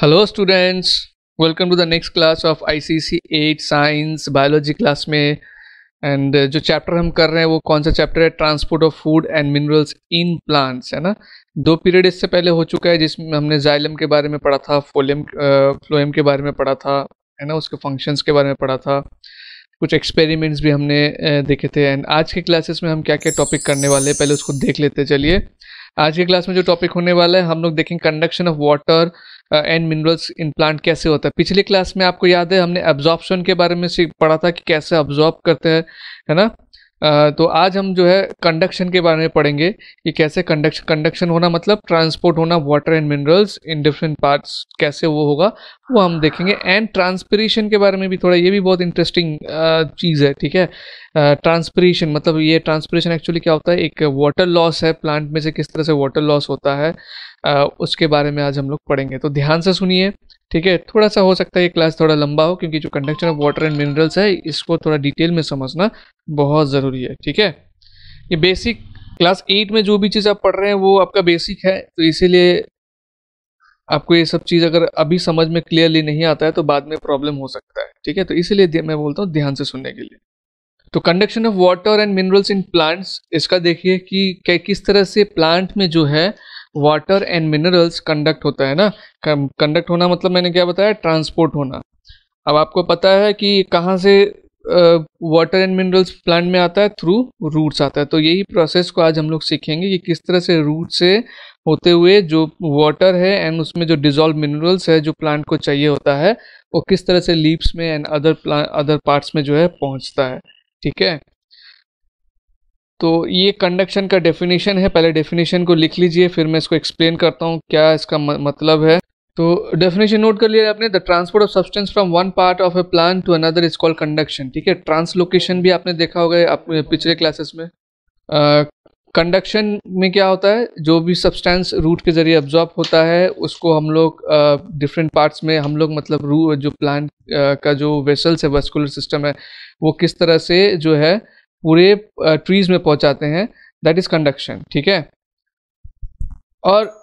Hello students welcome to the next class of ICC eight science biology class में and uh, जो chapter हम कर रहे हैं वो कौन सा चैप्टर है transport of food and minerals in plants है ना दो पीरियड इससे पहले हो चुका है जिसमें हमने जाइलम के बारे में पढ़ा था फोलियम फ्लोएम uh, के बारे में पढ़ा था है ना उसके फंक्शंस के बारे में पढ़ा था कुछ एक्सपेरिमेंट्स भी हमने uh, देखे थे एंड आज के क्लासेस में हम क्या क्या टॉपिक करने वाले हैं पहले उसको देख लेते चलिए आज के क्लास में जो टॉपिक होने वाला है हम लोग देखेंगे conduction of water and minerals in plant कैसे होता है पिछले क्लास में आपको याद है हमने एब्जॉर्प्शन के बारे में सीख पढ़ा था कि कैसे ऑब्जॉर्ब करते हैं है ना तो आज हम जो है कंडक्शन के बारे में पढ़ेंगे कि कैसे कंडक्शन कंडक्शन होना मतलब ट्रांसपोर्ट होना water and minerals in different parts कैसे वो होगा वो हम देखेंगे एंड ट्रांसपरेशन के बारे में भी थोड़ा ये भी बहुत इंटरेस्टिंग चीज़ है ठीक है ट्रांसपरेशन मतलब ये ट्रांसपरेशन एक्चुअली क्या होता है एक वाटर लॉस है प्लांट में से किस तरह से वाटर लॉस होता है उसके बारे में आज हम लोग पढ़ेंगे तो ध्यान से सुनिए ठीक है थोड़ा सा हो सकता है ये क्लास थोड़ा लंबा हो क्योंकि जो conduction of water and minerals है इसको थोड़ा डिटेल में समझना बहुत ज़रूरी है ठीक है ये बेसिक क्लास एट में जो भी चीज़ आप पढ़ रहे हैं वो आपका बेसिक है तो इसीलिए आपको ये सब चीज़ अगर अभी समझ में क्लियरली नहीं आता है तो बाद में प्रॉब्लम हो सकता है ठीक है तो इसीलिए मैं बोलता हूँ ध्यान से सुनने के लिए तो conduction of water and minerals in plants इसका देखिए कि किस तरह से प्लांट में जो है वाटर एंड मिनरल्स कंडक्ट होता है ना कंडक्ट होना मतलब मैंने क्या बताया ट्रांसपोर्ट होना अब आपको पता है कि कहाँ से वाटर एंड मिनरल्स प्लांट में आता है थ्रू रूट्स आता है तो यही प्रोसेस को आज हम लोग सीखेंगे कि किस तरह से रूट से होते हुए जो वाटर है एंड उसमें जो डिजॉल्व मिनरल्स है जो प्लांट को चाहिए होता है वो किस तरह से लीप्स में and other plant other parts में जो है पहुंचता है ठीक है तो ये कंडक्शन का डेफिनेशन है पहले डेफिनेशन को लिख लीजिए फिर मैं इसको एक्सप्लेन करता हूँ क्या इसका मतलब है तो डेफिनेशन नोट कर लिया आपने the transport of substance from one part of a plant to another is called conduction ठीक है ट्रांसलोकेशन भी आपने देखा होगा अपने पिछले क्लासेस में कंडक्शन uh, में क्या होता है जो भी सब्सटेंस रूट के ज़रिए अब्जॉर्ब होता है उसको हम लोग डिफरेंट uh, पार्ट्स में हम लोग मतलब रू जो प्लान uh, का जो वेसल्स है वेस्कुलर सिस्टम है वो किस तरह से जो है uh, पूरे ट्रीज में पहुंचाते हैं दैट इज कंडक्शन ठीक है और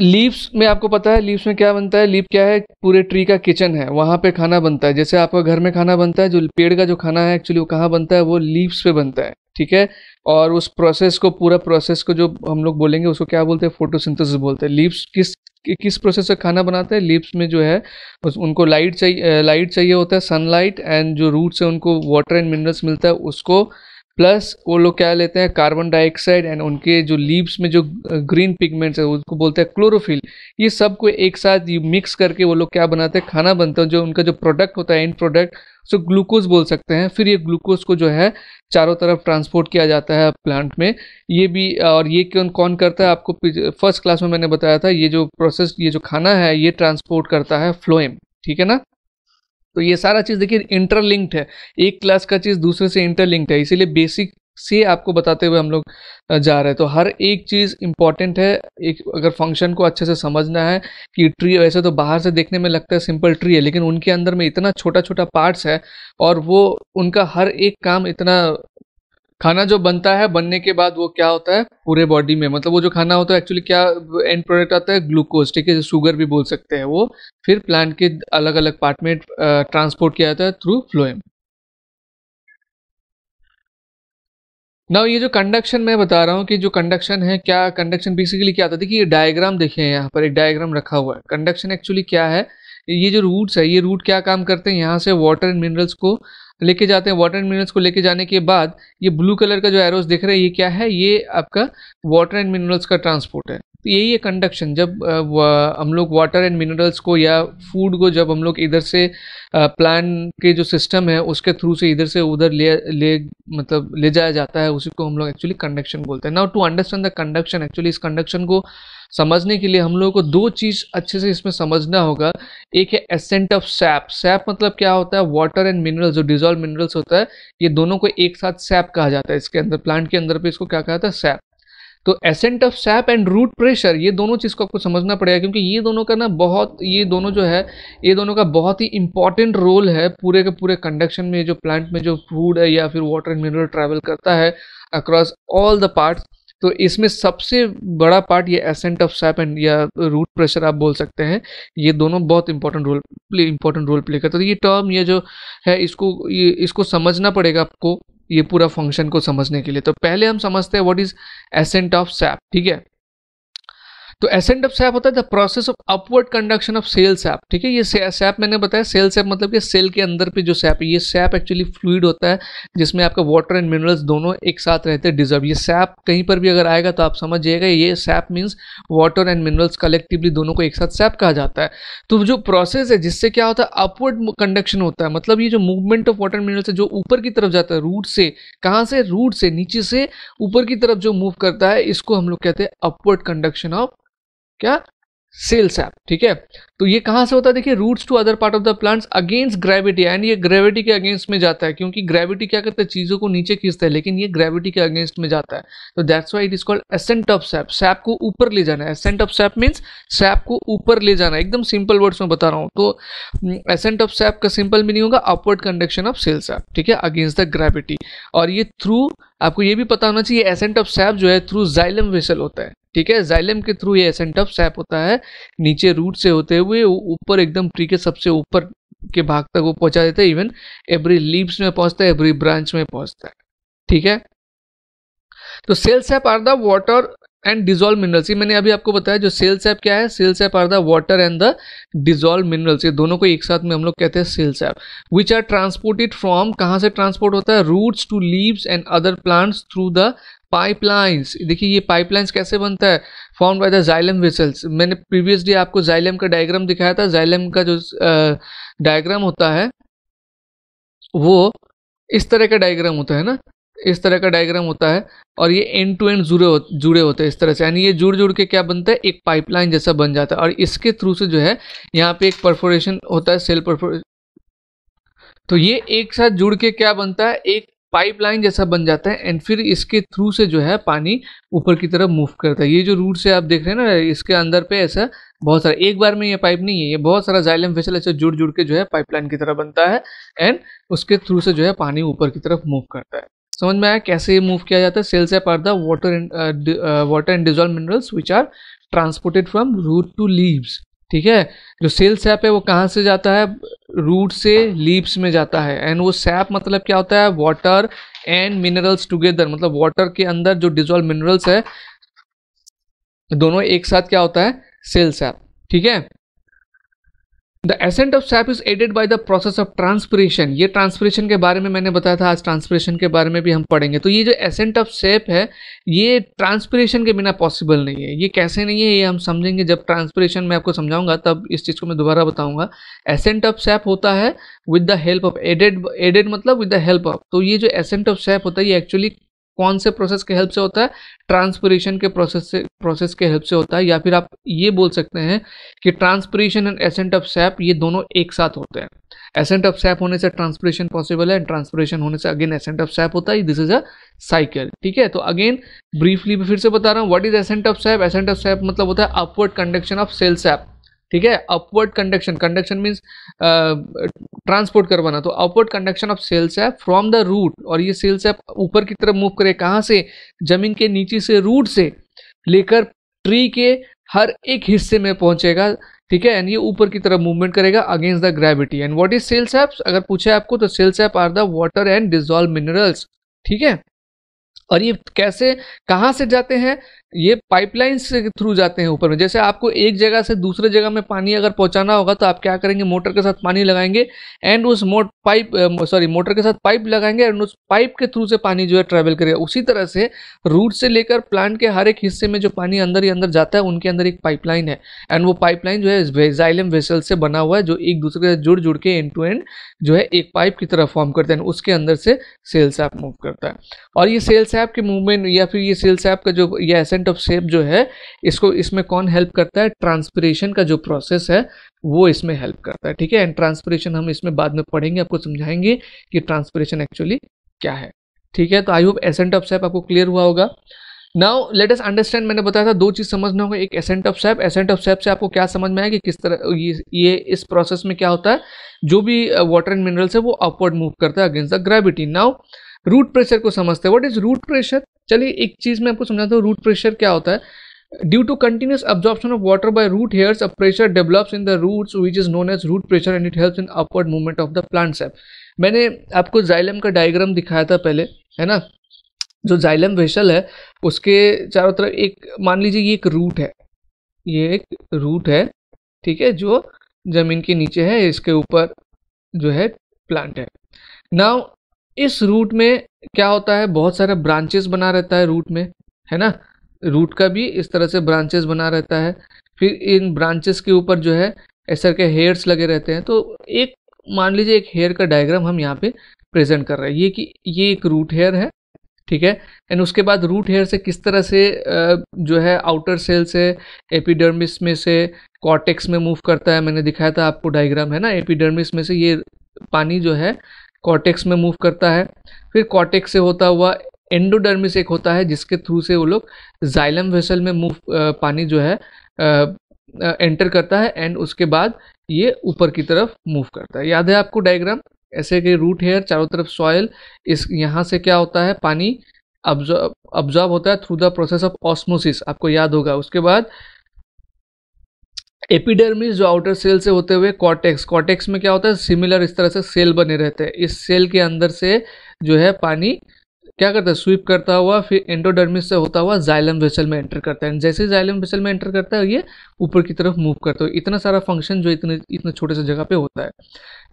लीव्स में आपको पता है लीव्स में क्या बनता है लीव क्या है पूरे ट्री का किचन है वहां पे खाना बनता है जैसे आपका घर में खाना बनता है जो पेड़ का जो खाना है एक्चुअली वो कहाँ बनता है वो लीव्स पे बनता है ठीक है और उस प्रोसेस को पूरा प्रोसेस को जो हम लोग बोलेंगे उसको क्या बोलते हैं फोटोसिंथेसिस बोलते हैं लीव्स किस किस प्रोसेस से खाना बनाते हैं लीव्स में जो है उनको लाइट चाहिए लाइट चाहिए होता है सनलाइट एंड जो रूट्स है उनको वाटर एंड मिनरल्स मिलता है उसको प्लस वो लोग क्या लेते हैं कार्बन डाइऑक्साइड एंड उनके जो लीव्स में जो ग्रीन पिगमेंट्स है उसको बोलते हैं क्लोरोफिल ये सब को एक साथ मिक्स करके वो लोग क्या बनाते हैं खाना बनता है जो उनका जो प्रोडक्ट होता है एंड प्रोडक्ट सो ग्लूकोज बोल सकते हैं फिर ये ग्लूकोज को जो है चारों तरफ ट्रांसपोर्ट किया जाता है प्लांट में ये भी और ये कौन कौन करता है आपको फर्स्ट क्लास में मैंने बताया था ये जो प्रोसेस ये जो खाना है ये ट्रांसपोर्ट करता है फ्लोएम ठीक है ना तो ये सारा चीज़ देखिए इंटरलिंक्ड है एक क्लास का चीज़ दूसरे से इंटरलिंक्ड है इसीलिए बेसिक से आपको बताते हुए हम लोग जा रहे हैं तो हर एक चीज़ इंपॉर्टेंट है एक अगर फंक्शन को अच्छे से समझना है कि ट्री वैसे तो बाहर से देखने में लगता है सिंपल ट्री है लेकिन उनके अंदर में इतना छोटा छोटा पार्ट्स है और वो उनका हर एक काम इतना खाना जो बनता है बनने के बाद वो क्या होता है पूरे बॉडी में मतलब वो जो खाना होता है एक्चुअली क्या एंड प्रोडक्ट आता है ग्लूकोज ठीक है शुगर भी बोल सकते हैं वो फिर प्लांट के अलग अलग पार्ट में ट्रांसपोर्ट किया जाता है थ्रू फ्लोएम ना ये जो कंडक्शन मैं बता रहा हूँ कि जो कंडक्शन है क्या कंडक्शन बेसिकली क्या होता है देखिए डायग्राम हैं यहाँ पर एक डायग्राम रखा हुआ है कंडक्शन एक्चुअली क्या है ये जो रूट्स है ये रूट क्या काम करते हैं यहाँ से वाटर एंड मिनरल्स को लेके जाते हैं वाटर एंड मिनरल्स को लेके जाने के बाद ये ब्लू कलर का जो एरोस दिख रहे हैं ये क्या है ये आपका वाटर एंड मिनरल्स का ट्रांसपोर्ट है तो यही है कंडक्शन जब हम लोग वाटर एंड मिनरल्स को या फूड को जब हम लोग इधर से प्लान के जो सिस्टम है उसके थ्रू से इधर से उधर ले ले मतलब ले जाया जाता है उसी को हम लोग एक्चुअली कंडक्शन बोलते हैं now to understand the conduction actually इस कंडक्शन को समझने के लिए हम लोगों को दो चीज अच्छे से इसमें समझना होगा एक है एसेंट ऑफ सैप सैप मतलब क्या होता है वाटर एंड मिनरल जो डिजोल्व मिनरल्स होता है ये दोनों को एक साथ सैप कहा जाता है इसके अंदर प्लांट के अंदर पे इसको क्या कहा जाता है सैप तो ascent of sap and root pressure ये दोनों चीज़ को आपको समझना पड़ेगा क्योंकि ये दोनों का ना बहुत ये दोनों जो है ये दोनों का बहुत ही इंपॉर्टेंट रोल है पूरे के पूरे कंडक्शन में जो प्लांट में जो फूड है या फिर वाटर एंड मिनरल ट्रैवल करता है अक्रॉस ऑल द पार्ट्स तो इसमें सबसे बड़ा पार्ट ये एसेंट ऑफ सैप एंड या रूट प्रेशर आप बोल सकते हैं ये दोनों बहुत important role play important role play करते हैं तो ये टर्म ये जो है इसको ये इसको समझना पड़ेगा आपको ये पूरा फंक्शन को समझने के लिए तो पहले हम समझते हैं what is ascent of sap ठीक है तो एसेंट ऑफ सैप होता है the process of upward conduction of cell sap ठीक है ये सैप मैंने बताया सेल सैप मतलब कि सेल के अंदर पे जो सैप है ये सैप एक्चुअली फ्लूड होता है जिसमें आपका वाटर एंड मिनरल्स दोनों एक साथ रहते हैं डिजर्व ये सैप कहीं पर भी अगर आएगा तो आप समझिएगा ये sap means water and minerals collectively दोनों को एक साथ सैप कहा जाता है तो जो प्रोसेस है जिससे क्या होता है अपवर्ड कंडक्शन होता है मतलब ये जो मूवमेंट ऑफ वाटर मिनरल्स है जो ऊपर की तरफ जाता है रूट से कहाँ से रूट से नीचे से ऊपर की तरफ जो मूव करता है इसको हम लोग कहते हैं अपवर्ड कंडक्शन ऑफ क्या सेल सैप ठीक है तो ये कहां से होता है देखिए roots to other part of the plants against gravity and ये ग्रेविटी के अगेंस्ट में जाता है क्योंकि ग्रेविटी क्या करता है चीज़ों को नीचे खींचता है लेकिन ये ग्रेविटी के अगेंस्ट में जाता है तो that's why it is called ascent of sap sap को ऊपर ले जाना है ascent of sap means sap को ऊपर ले जाना एकदम सिंपल वर्ड्स में बता रहा हूँ तो एसेंट ऑफ सैप का सिंपल मीनिंग होगा upward conduction of cell sap ठीक है अगेंस्ट द ग्रेविटी और ये थ्रू आपको ये भी पता होना चाहिए एसेंट ऑफ सैप जो है थ्रू जाइलम वेसल होता है ठीक है जाइलम के थ्रू ये एसेंट ऑफ सैप होता है नीचे रूट से होते हुए ऊपर एकदम ट्री के सबसे ऊपर के भाग तक वो पहुंचा देता है इवन एवरी लीव्स में पहुंचता है एवरी ब्रांच में पहुंचता है ठीक है तो cell sap are the water and dissolve minerals मैंने अभी आपको बताया जो सेल सैप क्या है cell sap are the water and the dissolve minerals ये दोनों को एक साथ में हम लोग कहते हैं cell sap which are transported from कहाँ से ट्रांसपोर्ट होता है roots to leaves and other plants through the pipelines देखिए ये पाइपलाइंस कैसे बनता है form by the xylem vessels मैंने प्रीवियसली आपको जाइलम का डायग्राम दिखाया था जाइलम का जो डायग्राम होता है वो इस तरह का डायग्राम होता है ना इस तरह का डायग्राम होता है और ये एंड टू एंड जुड़े हो, जुड़े होते हैं इस तरह से यानी ये जुड़ जुड़ के क्या बनता है एक पाइपलाइन जैसा बन जाता है और इसके थ्रू से जो है यहाँ पे एक परफोरेशन होता है सेल परफोरेशन तो ये एक साथ जुड़ के क्या बनता है एक पाइपलाइन जैसा बन जाता है एंड फिर इसके थ्रू से जो है पानी ऊपर की तरफ मूव करता है ये जो रूट से आप देख रहे हैं ना इसके अंदर पे ऐसा बहुत सारा एक बार में ये पाइप नहीं है ये बहुत सारा जाइलम फेसल ऐसा जुड़ जुड़ के जो है पाइपलाइन की तरह बनता है एंड उसके थ्रू से जो है पानी ऊपर की तरफ मूव करता है समझ में आया कैसे ये मूव किया जाता है cell sap are the water and water and dissolve minerals which are transported from root to leaves ठीक है जो सेल सैप है वो कहाँ से जाता है रूट से लीव्स में जाता है एंड वो सैप मतलब क्या होता है वाटर एंड मिनरल्स टुगेदर मतलब वाटर के अंदर जो डिजॉल्व मिनरल्स है दोनों एक साथ क्या होता है सेल सैप ठीक है the ascent of sap is aided by the process of transpiration ये ट्रांसपरेशन के बारे में मैंने बताया था आज ट्रांसपरेशन के बारे में भी हम पढ़ेंगे तो ये जो एसेंट ऑफ सैप है ये ट्रांसपरेशन के बिना पॉसिबल नहीं है ये कैसे नहीं है ये हम समझेंगे जब ट्रांसपरेशन मैं आपको समझाऊंगा तब इस चीज़ को मैं दोबारा बताऊंगा एसेंट ऑफ सैप होता है with the help of aided aided मतलब विद द हेल्प ऑफ तो ये जो एसेंट ऑफ सैप होता है ये एक्चुअली कौन से प्रोसेस के हेल्प से होता है ट्रांसपोरेशन के प्रोसेस से प्रोसेस के हेल्प से होता है या फिर आप ये बोल सकते हैं कि transpiration and ascent of sap ये दोनों एक साथ होते हैं एसेंट ऑफ सैप होने से ट्रांसपोरेशन पॉसिबल है ट्रांसपोरेशन होने से अगेन एसेंट ऑफ सैप होता है दिस इज अ साइकिल ठीक है तो अगेन ब्रीफली फिर से बता रहा हूँ what is ascent of sap ascent of sap मतलब होता है upward conduction of cell sap ठीक है upward conduction conduction means transport करवाना तो upward conduction of cell sap from the root और ये सेल्स ऐप ऊपर की तरफ मूव करे कहाँ से जमीन के नीचे से रूट से लेकर ट्री के हर एक हिस्से में पहुंचेगा ठीक है एंड ये ऊपर की तरफ मूवमेंट करेगा against the gravity and what is cell एप्स अगर पूछे आपको तो cell sap are the water and dissolve minerals ठीक है और ये कैसे कहाँ से जाते हैं ये पाइपलाइंस के थ्रू जाते हैं ऊपर में जैसे आपको एक जगह से दूसरे जगह में पानी अगर पहुंचाना होगा तो आप क्या करेंगे मोटर के साथ पानी लगाएंगे एंड उस मोट पाइप सॉरी मोटर के साथ पाइप लगाएंगे एंड उस पाइप के थ्रू से पानी जो है ट्रेवल करेगा उसी तरह से रूट से लेकर प्लांट के हर एक हिस्से में जो पानी अंदर ही अंदर जाता है उनके अंदर एक पाइपलाइन है एंड वो पाइपलाइन जो है जाइलम वेसल से बना हुआ है जो एक दूसरे के साथ जुड़ जुड़ के एंड टू एंड जो है एक पाइप की तरह फॉर्म करते हैं उसके अंदर से सेल्स ऐप मूव करता है और ये सेल्स ऐप के मूवमेंट या फिर ये सेल्स ऐप का जो ये ऐसा परसेंट ऑफ सेप जो है इसको इसमें कौन हेल्प करता है ट्रांसपरेशन का जो प्रोसेस है वो इसमें हेल्प करता है ठीक है एंड ट्रांसपरेशन हम इसमें बाद में पढ़ेंगे आपको समझाएंगे कि ट्रांसपरेशन एक्चुअली क्या है ठीक है तो I hope ascent of sap आपको क्लियर हुआ होगा नाउ लेट अस अंडरस्टैंड मैंने बताया था दो चीज़ समझना होगा एक ascent of sap ascent of sap से आपको क्या समझ में आया कि किस तरह ये, ये इस प्रोसेस में क्या होता है जो भी वाटर एंड मिनरल्स है वो अपवर्ड मूव करता है against the gravity now root pressure को समझते हैं व्हाट इज रूट प्रेशर चलिए एक चीज़ मैं आपको समझाता हूँ रूट प्रेशर क्या होता है due to continuous absorption of water by root hairs a pressure develops in the roots which is known as root pressure and it helps in upward movement of the plant sap मैंने आपको xylem का diagram दिखाया था पहले है ना जो xylem vessel है उसके चारों तरफ एक मान लीजिए ये एक रूट है ये एक रूट है ठीक है जो जमीन के नीचे है इसके ऊपर जो है प्लांट है नाउ इस रूट में क्या होता है बहुत सारे ब्रांचेस बना रहता है रूट में है ना रूट का भी इस तरह से ब्रांचेस बना रहता है फिर इन ब्रांचेस के ऊपर जो है ऐसा के हेयर्स लगे रहते हैं तो एक मान लीजिए एक हेयर का डायग्राम हम यहाँ पे प्रेजेंट कर रहे हैं ये कि ये एक रूट हेयर है ठीक है एंड उसके बाद रूट हेयर से किस तरह से जो है आउटर सेल से एपिडर्मिस में से कॉटेक्स में मूव करता है मैंने दिखाया था आपको डायग्राम है ना एपिडर्मिस में से ये पानी जो है कॉटेक्स में मूव करता है फिर कॉटेक्स से होता हुआ एंडोडर्मिस एक होता है जिसके थ्रू से वो लोग जाइलम वेसल में मूव पानी जो है एंटर करता है एंड उसके बाद ये ऊपर की तरफ मूव करता है याद है आपको डायग्राम ऐसे कि रूट हेयर चारों तरफ सॉयल इस यहाँ से क्या होता है पानी अब्जॉर्ब होता है through the process of osmosis आपको याद होगा उसके बाद एपिडर्मिस जो आउटर सेल से होते हुए कॉटेक्स कॉटेक्स में क्या होता है सिमिलर इस तरह से सेल बने रहते हैं इस सेल के अंदर से जो है पानी क्या करता है स्वीप करता हुआ फिर एंडोडर्मिस से होता हुआ जाइलम वेसल में एंटर करता है जैसे जाइलम वेसल में एंटर करता है ये ऊपर की तरफ मूव करता है इतना सारा फंक्शन जो इतने इतने छोटे से जगह पे होता है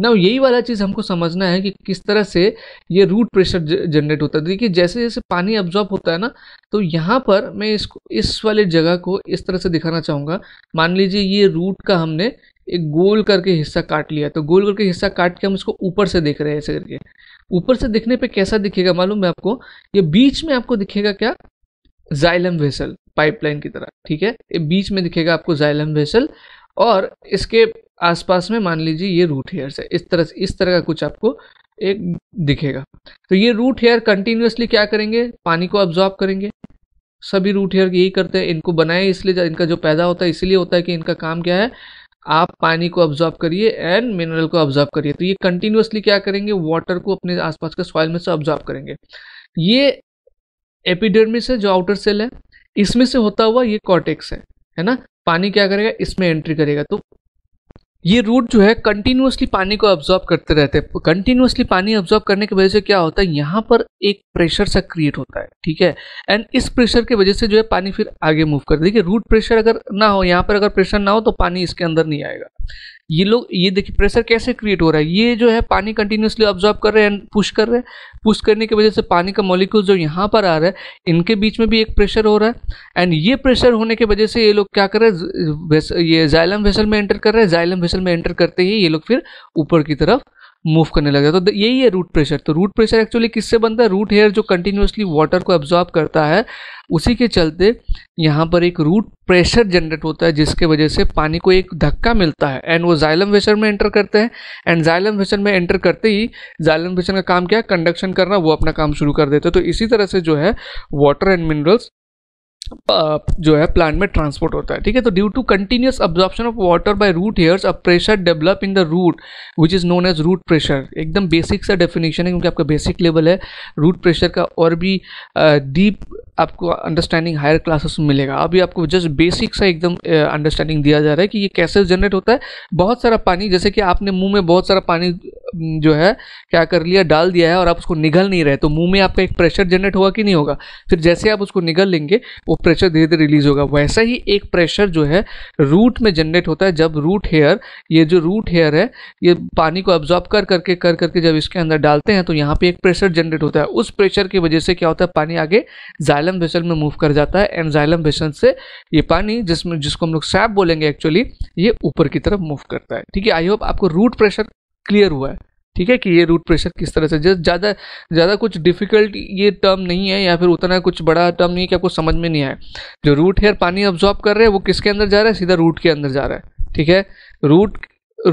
ना यही वाला चीज़ हमको समझना है कि किस तरह से ये रूट प्रेशर जनरेट होता है देखिए जैसे जैसे पानी अब्जॉर्ब होता है ना तो यहाँ पर मैं इसको इस वाले जगह को इस तरह से दिखाना चाहूँगा मान लीजिए ये रूट का हमने एक गोल करके हिस्सा काट लिया तो गोल करके हिस्सा काट के हम इसको ऊपर से देख रहे हैं ऐसे करके ऊपर से दिखने पे कैसा दिखेगा मालूम है आपको ये बीच में आपको दिखेगा क्या जाइलम वेसल पाइपलाइन की तरह ठीक है ये बीच में दिखेगा आपको जाइलम वेसल और इसके आसपास में मान लीजिए ये रूट हेयर्स है इस तरह इस तरह का कुछ आपको एक दिखेगा तो ये रूट हेयर कंटिन्यूसली क्या करेंगे पानी को ऑब्जॉर्ब करेंगे सभी रूट हेयर यही करते हैं इनको बनाए इसलिए इनका जो पैदा होता है इसलिए होता है कि इनका काम क्या है आप पानी को ऑब्जॉर्व करिए एंड मिनरल को ऑब्जॉर्व करिए तो ये कंटिन्यूसली क्या करेंगे वाटर को अपने आसपास के सॉइल में से ऑब्जॉर्व करेंगे ये एपिडर्मिस है जो आउटर सेल है इसमें से होता हुआ ये कॉटेक्स है है ना पानी क्या करेगा इसमें एंट्री करेगा तो ये रूट जो है कंटिन्यूसली पानी को ऑब्जॉर्व करते रहते हैं कंटिन्यूसली पानी ऑब्जॉर्व करने की वजह से क्या होता है यहाँ पर एक प्रेशर सा क्रिएट होता है ठीक है एंड इस प्रेशर की वजह से जो है पानी फिर आगे मूव कर देखिए रूट प्रेशर अगर ना हो यहाँ पर अगर प्रेशर ना हो तो पानी इसके अंदर नहीं आएगा ये लोग ये देखिए प्रेशर कैसे क्रिएट हो रहा है ये जो है पानी कंटिन्यूसली ऑब्जॉर्व कर रहे हैं पुश कर रहे हैं पुश करने की वजह से पानी का मॉलिक्यूल जो यहाँ पर आ रहा है इनके बीच में भी एक प्रेशर हो रहा है एंड ये प्रेशर होने की वजह से ये लोग क्या कर रहे हैं ये जाइलम वेसल में एंटर कर रहे हैं जाइलम वेसल में एंटर करते ही ये लोग फिर ऊपर की तरफ मूव करने लग जाता है तो यही है रूट प्रेशर तो रूट प्रेशर एक्चुअली किससे बनता है रूट हेयर जो कंटिन्यूसली वाटर को एब्जॉर्ब करता है उसी के चलते यहाँ पर एक रूट प्रेशर जनरेट होता है जिसके वजह से पानी को एक धक्का मिलता है एंड वो जाइलम वेशन में एंटर करते हैं एंड जाइलम वेशन में एंटर करते ही जाइलम वेशन का काम क्या है कंडक्शन करना वो अपना काम शुरू कर देते हैं तो इसी तरह से जो है वाटर एंड मिनरल्स जो है प्लांट में ट्रांसपोर्ट होता है ठीक है तो due to continuous absorption of water by root hairs a pressure develop in the root which is known as root pressure एकदम बेसिक सा डेफिनेशन है क्योंकि आपका बेसिक लेवल है रूट प्रेशर का और भी डीप uh, आपको अंडरस्टैंडिंग हायर क्लासेस में मिलेगा अभी आपको जस्ट बेसिक सा एकदम अंडरस्टैंडिंग uh, दिया जा रहा है कि ये कैसे जनरेट होता है बहुत सारा पानी जैसे कि आपने मुंह में बहुत सारा पानी जो है क्या कर लिया डाल दिया है और आप उसको निगल नहीं रहे तो मुंह में आपका एक प्रेशर जनरेट होगा कि नहीं होगा फिर जैसे आप उसको निगल लेंगे वो प्रेशर धीरे धीरे रिलीज होगा वैसा ही एक प्रेशर जो है रूट में जनरेट होता है जब रूट हेयर ये जो रूट हेयर है ये पानी को अब्जॉर्ब कर करके कर करके जब इसके अंदर डालते हैं तो यहाँ पे एक प्रेशर जनरेट होता है उस प्रेशर की वजह से क्या होता है पानी आगे जाइलम वेसल में मूव कर जाता है एंड जाइलम वेसल से ये पानी जिसमें जिसको हम लोग सैप बोलेंगे एक्चुअली ये ऊपर की तरफ मूव करता है ठीक है आई होप आपको रूट प्रेशर क्लियर हुआ है ठीक है कि ये रूट प्रेशर किस तरह से जस्ट ज़्यादा ज़्यादा कुछ डिफिकल्ट ये टर्म नहीं है या फिर उतना कुछ बड़ा टर्म नहीं है कि आपको समझ में नहीं आए जो रूट हेयर पानी ऑब्जॉर्ब कर रहे हैं वो किसके अंदर जा रहा है सीधा रूट के अंदर जा रहा है ठीक है रूट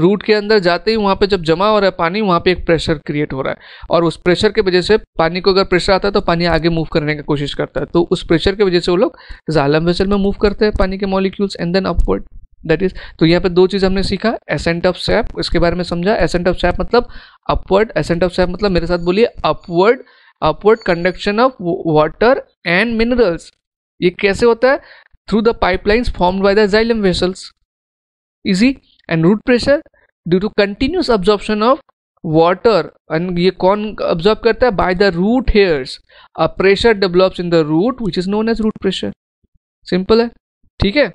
रूट के अंदर जाते ही वहाँ पे जब जमा हो रहा है पानी वहाँ पे एक प्रेशर क्रिएट हो रहा है और उस प्रेशर की वजह से पानी को अगर प्रेशर आता है तो पानी आगे मूव करने की कोशिश करता है तो उस प्रेशर की वजह से वो लोग जालम वेसल में मूव करते हैं पानी के molecules and then upward that is तो यहाँ पे दो चीज़ हमने सीखा एसेंट ऑफ सैप इसके बारे में समझा एसेंट ऑफ सैप मतलब अपवर्ड एसेंट ऑफ सैप मतलब मेरे साथ बोलिए upward upward conduction of water and minerals ये कैसे होता है through the pipelines form by the xylem vessels easy and root pressure due to continuous absorption of water and ये कौन ऑब्जॉर्व करता है by the root hairs a pressure develops in the root which is known as root pressure simple है ठीक है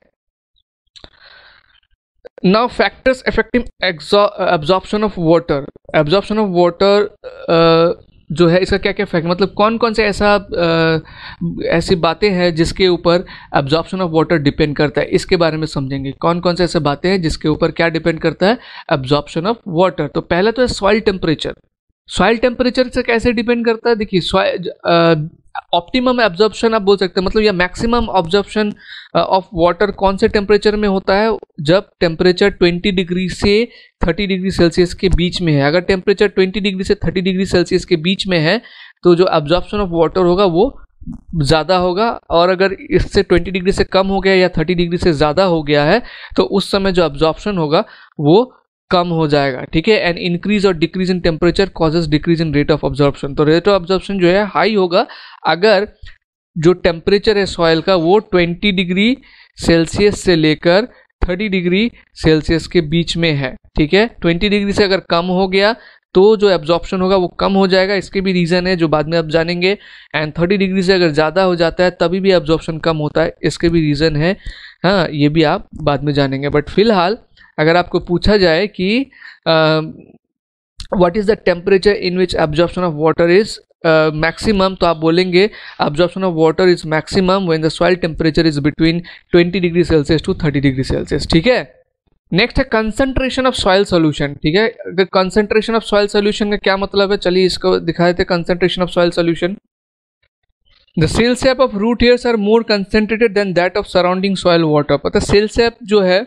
now factors affecting absor absorption of water absorption of water uh, जो है इसका क्या क्या फैक्ट मतलब कौन कौन से ऐसा आ, uh, ऐसी बातें हैं जिसके ऊपर एब्जॉर्प्शन ऑफ वाटर डिपेंड करता है इसके बारे में समझेंगे कौन कौन से ऐसे बातें हैं जिसके ऊपर क्या डिपेंड करता है एब्जॉर्प्शन ऑफ वाटर तो पहला तो है सॉइल टेम्परेचर सॉइल टेम्परेचर से कैसे डिपेंड करता है देखिए ऑप्टिमम एब्जॉर्प्शन आप बोल सकते हैं मतलब या मैक्सिमम ऑब्जॉर्प्शन ऑफ वाटर कौन से टेम्परेचर में होता है जब टेम्परेचर 20 डिग्री से 30 डिग्री सेल्सियस के बीच में है अगर टेम्परेचर 20 डिग्री से 30 डिग्री सेल्सियस के बीच में है तो जो एब्जॉर्प्शन ऑफ वाटर होगा वो ज़्यादा होगा और अगर इससे 20 डिग्री से कम हो गया या 30 डिग्री से ज़्यादा हो गया है तो उस समय जो एब्जॉर्प्शन होगा वो कम हो जाएगा ठीक है एंड इंक्रीज और decrease in temperature causes decrease in rate of absorption तो रेट ऑफ ऑब्जॉर्प्शन जो है हाई होगा अगर जो टेम्परेचर है सॉयल का वो 20 डिग्री सेल्सियस से लेकर 30 डिग्री सेल्सियस के बीच में है ठीक है 20 डिग्री से अगर कम हो गया तो जो एब्जॉर्प्शन होगा वो कम हो जाएगा इसके भी रीज़न है जो बाद में आप जानेंगे एंड 30 डिग्री से अगर ज़्यादा हो जाता है तभी भी एब्जॉर्प्शन कम होता है इसके भी रीज़न है हाँ ये भी आप बाद में जानेंगे बट फिलहाल अगर आपको पूछा जाए कि what is the temperature in which absorption of water is maximum तो आप बोलेंगे absorption of water is maximum when the soil temperature is between 20 degree Celsius to 30 degree Celsius ठीक है नेक्स्ट है कंसंट्रेशन ऑफ सॉइल सोल्यूशन ठीक है अगर concentration of soil solution का क्या मतलब है चलिए इसको दिखा देते concentration of soil solution the cell sap of root hairs are more concentrated than that of surrounding soil water पता सेल सेप जो है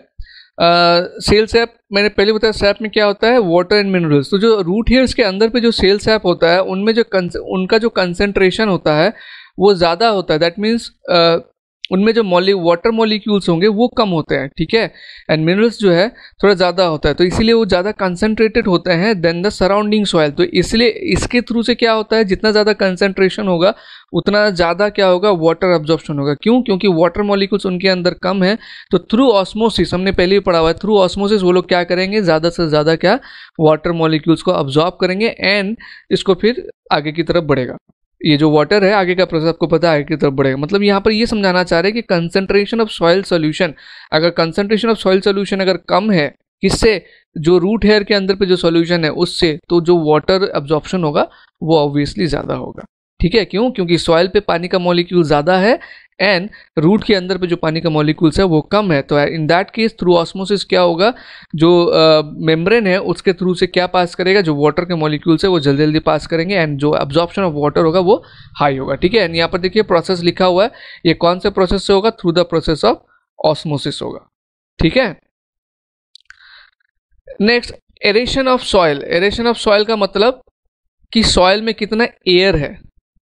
सेल uh, सैप मैंने पहले बताया सैप में क्या होता है वाटर एंड मिनरल्स तो जो रूट हेयर्स के अंदर पे जो सेल सैप होता है उनमें जो उनका जो कंसेंट्रेशन होता है वो ज़्यादा होता है दैट मीन्स उनमें जो मॉलि वाटर मॉलिक्यूल्स होंगे वो कम होते हैं ठीक है एंड मिनरल्स जो है थोड़ा ज़्यादा होता है तो इसीलिए वो ज़्यादा कंसनट्रेटेड होते हैं देन द सराउंडिंग सॉयल तो इसलिए इसके थ्रू से क्या होता है जितना ज़्यादा कंसनट्रेशन होगा उतना ज़्यादा क्या होगा वाटर ऑब्जॉर्प्शन होगा क्यों क्योंकि वाटर मॉलिक्यूल्स उनके अंदर कम है तो थ्रू ऑस्मोसिस हमने पहले ही पढ़ा हुआ है थ्रू ऑस्मोसिस वो लोग क्या करेंगे ज़्यादा से ज़्यादा क्या वाटर मॉलिक्यूल्स को ऑब्जॉर्ब करेंगे एंड इसको फिर आगे की तरफ बढ़ेगा ये जो वाटर है आगे का प्रोसेस आपको पता है की तरफ बढ़ेगा मतलब यहाँ पर ये समझाना चाह रहे हैं कि कंसनट्रेशन ऑफ सॉइल सोल्यूशन अगर कंसनट्रेशन ऑफ सॉइल सोल्यूशन अगर कम है किससे जो रूट हेयर के अंदर पे जो सॉल्यूशन है उससे तो जो वाटर एब्जॉर्प्शन होगा वो ऑब्वियसली ज़्यादा होगा ठीक है क्यों क्योंकि सॉइल पे पानी का मॉलिक्यूल ज़्यादा है एंड रूट के अंदर पे जो पानी का मॉलिक्यूल्स है वो कम है तो in that case through osmosis क्या होगा जो मेम्ब्रेन uh, है उसके थ्रू से क्या पास करेगा जो वाटर के मॉलिक्यूल्स है वो जल्दी जल्दी पास करेंगे एंड जो एब्जॉर्प्शन ऑफ वाटर होगा वो हाई होगा ठीक है एंड यहाँ पर देखिए प्रोसेस लिखा हुआ है ये कौन से प्रोसेस से होगा through the process of osmosis होगा ठीक है next aeration of soil aeration of soil का मतलब कि सॉयल में कितना एयर है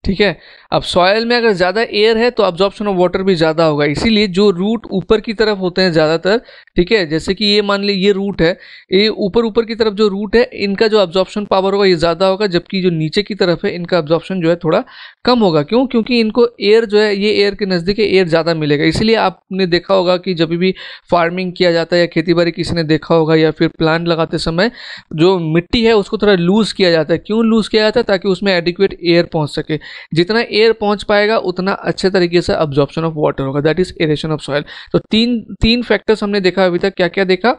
ठीक है अब सॉयल में अगर ज़्यादा एयर है तो ऑब्जॉर्प्शन ऑफ वाटर भी ज़्यादा होगा इसीलिए जो रूट ऊपर की तरफ होते हैं ज़्यादातर ठीक है जैसे कि ये मान ली ये रूट है ये ऊपर ऊपर की तरफ जो रूट है इनका जो ऑब्जॉर्प्शन पावर होगा ये ज़्यादा होगा जबकि जो नीचे की तरफ है इनका ऑब्जॉर्प्शन जो है थोड़ा कम होगा क्यों क्योंकि इनको एयर जो है ये एयर के नज़दीक एयर ज़्यादा मिलेगा इसीलिए आपने देखा होगा कि जब भी फार्मिंग किया जाता है या खेती बाड़ी किसी ने देखा होगा या फिर प्लांट लगाते समय जो मिट्टी है उसको थोड़ा लूज़ किया जाता है क्यों लूज़ किया जाता है ताकि उसमें एडिक्वेट एयर पहुँच सके जितना एयर एयर पहुंच पाएगा उतना अच्छे तरीके से अब्जॉर्प्शन ऑफ वाटर होगा that is aeration of soil तो तीन तीन फैक्टर्स हमने देखा अभी तक क्या क्या देखा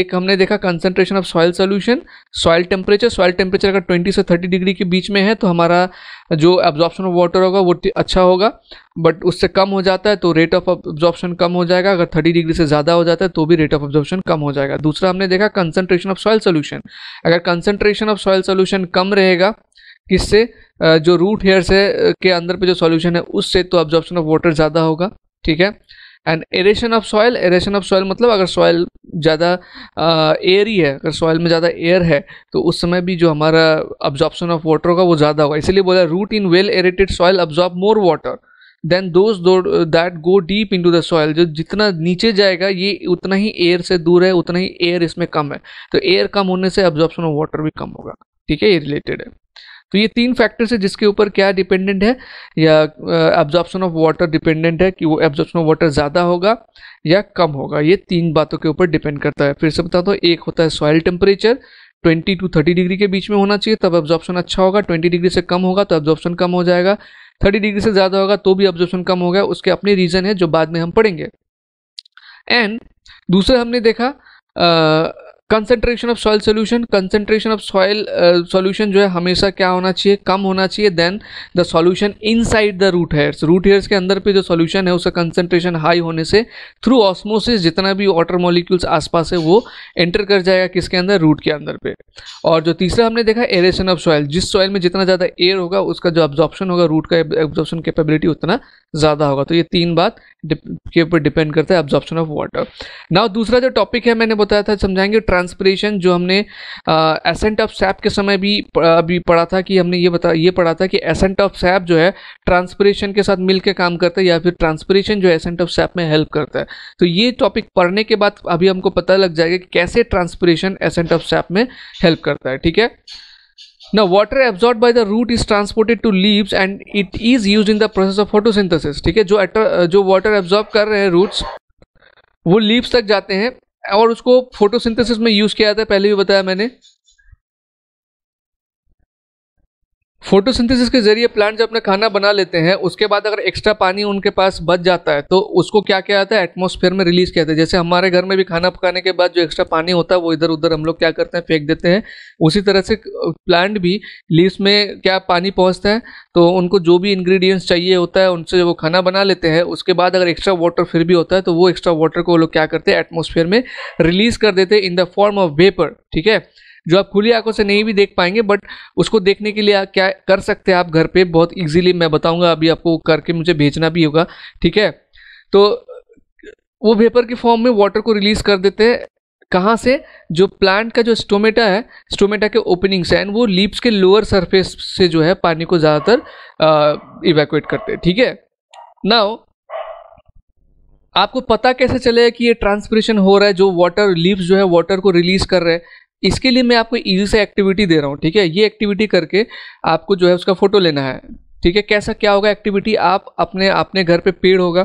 एक हमने देखा concentration of soil solution soil temperature soil temperature अगर ट्वेंटी से थर्टी डिग्री के बीच में है तो हमारा जो एब्जॉर्प्शन ऑफ वाटर होगा वो अच्छा होगा बट उससे कम हो जाता है तो रेट ऑफ ऑब्जॉर्प्शन कम हो जाएगा अगर 30 डिग्री से ज़्यादा हो जाता है तो भी रेट ऑफ ऑब्जॉर्प्शन कम हो जाएगा दूसरा हमने देखा कंसनट्रेशन ऑफ सॉइल सोल्यूशन अगर कंसनट्रेशन ऑफ सॉइल सोल्यूशन कम रहेगा किससे जो रूट हेयर से के अंदर पे जो सॉल्यूशन है उससे तो ऑब्जॉर्प्शन ऑफ वाटर ज़्यादा होगा ठीक है and aeration of soil aeration of soil मतलब अगर सॉयल ज़्यादा एयर ही है अगर सॉयल में ज़्यादा एयर है तो उस समय भी जो हमारा ऑब्जॉर्प्शन ऑफ वाटर होगा वो ज़्यादा होगा इसीलिए बोला root in well aerated soil absorb more water than those that go deep into the soil जो जितना नीचे जाएगा ये उतना ही एयर से दूर है उतना ही एयर इसमें कम है तो एयर कम होने से ऑब्जॉर्प्शन ऑफ वाटर भी कम होगा ठीक है ये रिलेटेड है तो ये तीन फैक्टर्स है जिसके ऊपर क्या डिपेंडेंट है या एब्जॉर्प्शन ऑफ वाटर डिपेंडेंट है कि वो एब्जॉर्प्शन ऑफ वाटर ज़्यादा होगा या कम होगा ये तीन बातों के ऊपर डिपेंड करता है फिर से बता दो एक होता है सॉयल टेम्परेचर 20 टू 30 डिग्री के बीच में होना चाहिए तब एब्जॉर्प्शन अच्छा होगा 20 डिग्री से कम होगा तो एब्जॉर्प्शन कम हो जाएगा 30 डिग्री से ज़्यादा होगा तो भी एब्जॉर्प्शन कम होगा उसके अपने रीज़न है जो बाद में हम पढ़ेंगे एंड दूसरा हमने देखा concentration of soil solution concentration of soil solution जो है हमेशा क्या होना चाहिए कम होना चाहिए than the solution inside the root hairs root hairs के अंदर पे जो सोल्यूशन है उसका कंसेंट्रेशन हाई होने से थ्रू ऑस्मोसिस जितना भी वाटर मॉलिक्यूल्स आसपास है वो एंटर कर जाएगा किसके अंदर रूट के अंदर पे और जो तीसरा हमने देखा एरेशन ऑफ सॉइल जिस सॉइल में जितना ज़्यादा एयर होगा उसका जो ऑब्जॉर्प्शन होगा रूट का एब्जॉर्प्शन कैपेबिलिटी उतना ज़्यादा होगा तो ये तीन बात के ऊपर डिपेंड करता है ऑब्जॉर्प्शन ऑफ वाटर नाउ दूसरा जो टॉपिक है मैंने बताया था समझाएंगे ट्रांसपरेशन जो हमने एसेंट ऑफ सैप के समय भी अभी पढ़ा था कि हमने ये बता ये पढ़ा था कि एसेंट ऑफ सैप जो है ट्रांसपरेशन के साथ मिलकर काम करता है या फिर ट्रांसपरेशन जो एसेंट ऑफ सैप में हेल्प करता है तो ये टॉपिक पढ़ने के बाद अभी हमको पता लग जाएगा कि कैसे ट्रांसपरेशन एसेंट ऑफ सैप में हेल्प करता है ठीक है न water absorb by the root is transported to leaves and it is use in the process of photosynthesis ठीक है जो जो वाटर एब्जॉर्ब कर रहे हैं रूट्स वो लीव्स तक जाते हैं और उसको फोटोसिंथेसिस में यूज़ किया जाता है पहले भी बताया मैंने फोटोसिंथेसिस के जरिए प्लांट जब अपना खाना बना लेते हैं उसके बाद अगर एक्स्ट्रा पानी उनके पास बच जाता है तो उसको क्या क्या आता है एटमोसफेयर में रिलीज किया जाता है जैसे हमारे घर में भी खाना पकाने के बाद जो एक्स्ट्रा पानी होता है वो इधर उधर हम लोग क्या करते हैं फेंक देते हैं उसी तरह से प्लांट भी लीव्स में क्या पानी पहुँचता है तो उनको जो भी इन्ग्रीडियंट्स चाहिए होता है उनसे वो खाना बना लेते हैं उसके बाद अगर एक्स्ट्रा वाटर फिर भी होता है तो वो एक्स्ट्रा वाटर को वो लोग क्या करते हैं एटमोसफेयर में रिलीज कर देते हैं in the form of vapour ठीक है जो आप खुली आंखों से नहीं भी देख पाएंगे बट उसको देखने के लिए क्या कर सकते हैं आप घर पे बहुत इजीली मैं बताऊंगा अभी आपको करके मुझे भेजना भी होगा ठीक है तो वो वेपर के फॉर्म में वाटर को रिलीज कर देते हैं कहाँ से जो प्लांट का जो स्टोमेटा है स्टोमेटा के ओपनिंग्स हैं वो लीप्स के लोअर सरफेस से जो है पानी को ज़्यादातर इवेकुएट करते हैं ठीक है नाउ आपको पता कैसे चलेगा कि ये ट्रांसपरेशन हो रहा है जो वाटर लीव्स जो है वाटर को रिलीज कर रहे हैं इसके लिए मैं आपको ईजी से एक्टिविटी दे रहा हूँ ठीक है ये एक्टिविटी करके आपको जो है उसका फ़ोटो लेना है ठीक है कैसा क्या होगा एक्टिविटी आप अपने अपने घर पे पेड़ होगा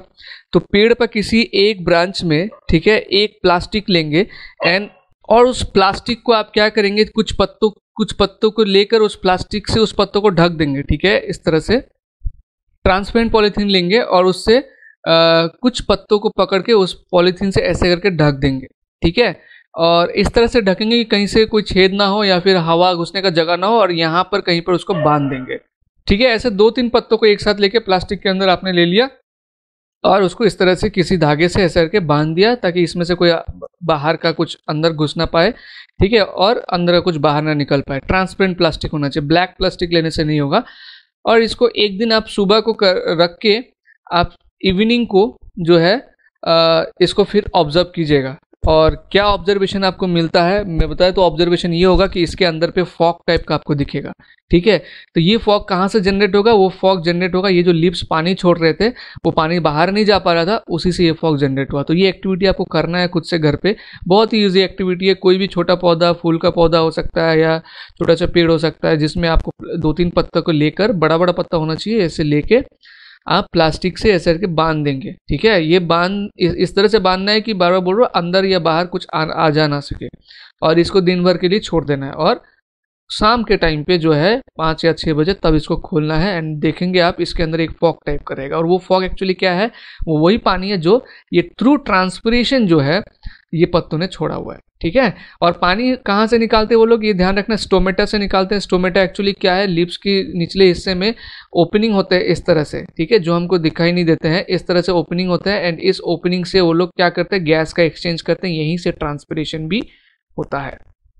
तो पेड़ पर किसी एक ब्रांच में ठीक है एक प्लास्टिक लेंगे एंड और उस प्लास्टिक को आप क्या करेंगे कुछ पत्तों कुछ पत्तों को लेकर उस प्लास्टिक से उस पत्तों को ढक देंगे ठीक है इस तरह से ट्रांसपेरेंट पॉलीथीन लेंगे और उससे आ, कुछ पत्तों को पकड़ के उस पॉलीथीन से ऐसे करके ढक देंगे ठीक है और इस तरह से ढकेंगे कि कहीं से कोई छेद ना हो या फिर हवा घुसने का जगह ना हो और यहाँ पर कहीं पर उसको बांध देंगे ठीक है ऐसे दो तीन पत्तों को एक साथ लेके प्लास्टिक के अंदर आपने ले लिया और उसको इस तरह से किसी धागे से ऐसे करके बांध दिया ताकि इसमें से कोई बाहर का कुछ अंदर घुस ना पाए ठीक है और अंदर का कुछ बाहर ना निकल पाए ट्रांसपेरेंट प्लास्टिक होना चाहिए ब्लैक प्लास्टिक लेने से नहीं होगा और इसको एक दिन आप सुबह को कर रख के आप इवनिंग को जो है आ, इसको फिर ऑब्जर्व कीजिएगा और क्या ऑब्जर्वेशन आपको मिलता है मैं बताया तो ऑब्जर्वेशन ये होगा कि इसके अंदर पे फॉक टाइप का आपको दिखेगा ठीक है तो ये फॉक कहाँ से जनरेट होगा वो फॉक जनरेट होगा ये जो लिप्स पानी छोड़ रहे थे वो पानी बाहर नहीं जा पा रहा था उसी से ये फॉक जनरेट हुआ तो ये एक्टिविटी आपको करना है खुद से घर पर बहुत ही ईजी एक्टिविटी है कोई भी छोटा पौधा फूल का पौधा हो सकता है या छोटा सा पेड़ हो सकता है जिसमें आपको दो तीन पत्ता को लेकर बड़ा बड़ा पत्ता होना चाहिए ऐसे लेके आप प्लास्टिक से ऐसे करके बांध देंगे ठीक है ये बांध इस, इस तरह से बांधना है कि बार बार बोल रहा अंदर या बाहर कुछ आ, आ जा ना सके और इसको दिन भर के लिए छोड़ देना है और शाम के टाइम पे जो है पाँच या छः बजे तब इसको खोलना है एंड देखेंगे आप इसके अंदर एक फॉग टाइप करेगा और वो फॉग एक्चुअली क्या है वो वही पानी है जो ये थ्रू ट्रांसपरेशन जो है ये पत्तों ने छोड़ा हुआ है ठीक है और पानी कहाँ से निकालते हैं वो लोग ये ध्यान रखना स्टोमेटा से निकालते हैं स्टोमेटा एक्चुअली क्या है लिप्स की निचले हिस्से में ओपनिंग होते हैं इस तरह से ठीक है जो हमको दिखाई नहीं देते हैं इस तरह से ओपनिंग होते हैं एंड इस ओपनिंग से वो लोग क्या करते हैं गैस का एक्सचेंज करते हैं यहीं से ट्रांसपरेशन भी होता है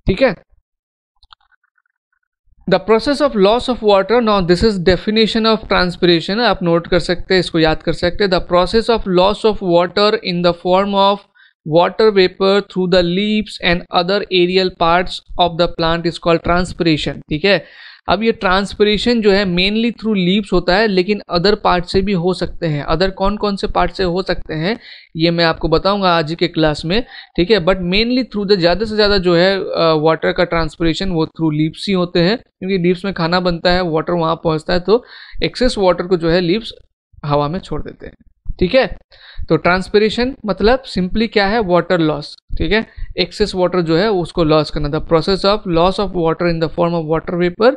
ठीक है the process of loss of water now this is definition of transpiration आप नोट कर सकते हैं इसको याद कर सकते हैं the process of loss of water in the form of water vapor through the leaves and other aerial parts of the plant is called transpiration ठीक है अब ये ट्रांसपरेशन जो है मेनली थ्रू लीव्स होता है लेकिन अदर पार्ट से भी हो सकते हैं अदर कौन कौन से पार्ट से हो सकते हैं ये मैं आपको बताऊंगा आज के क्लास में ठीक है बट मेनली थ्रू द ज़्यादा से ज़्यादा जो है वाटर का ट्रांसपरेशन वो थ्रू लीव्स ही होते हैं क्योंकि लीव्स में खाना बनता है वाटर वहाँ पहुँचता है तो एक्सेस वाटर को जो है लीव्स हवा में छोड़ देते हैं ठीक है तो ट्रांसपरेशन मतलब सिंपली क्या है वाटर लॉस ठीक है एक्सेस वाटर जो है उसको लॉस करना the process of loss of water in the form of water vapour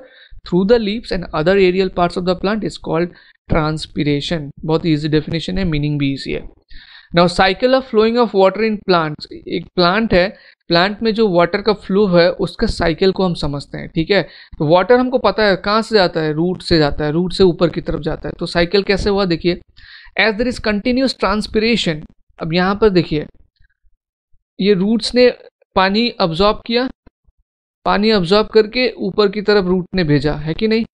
through the leaves and other aerial parts of the plant is called transpiration बहुत easy definition है meaning भी easy है now cycle of flowing of water in plant एक plant है plant में जो water का flow है उसका साइकिल को हम समझते हैं ठीक है तो वाटर हमको पता है कहाँ से जाता है रूट से जाता है रूट से ऊपर की तरफ जाता है तो साइकिल कैसे हुआ देखिए as there is continuous transpiration अब यहाँ पर देखिए ये रूट्स ने पानी अब्जॉर्ब किया पानी अब्जॉर्ब करके ऊपर की तरफ रूट ने भेजा है कि नहीं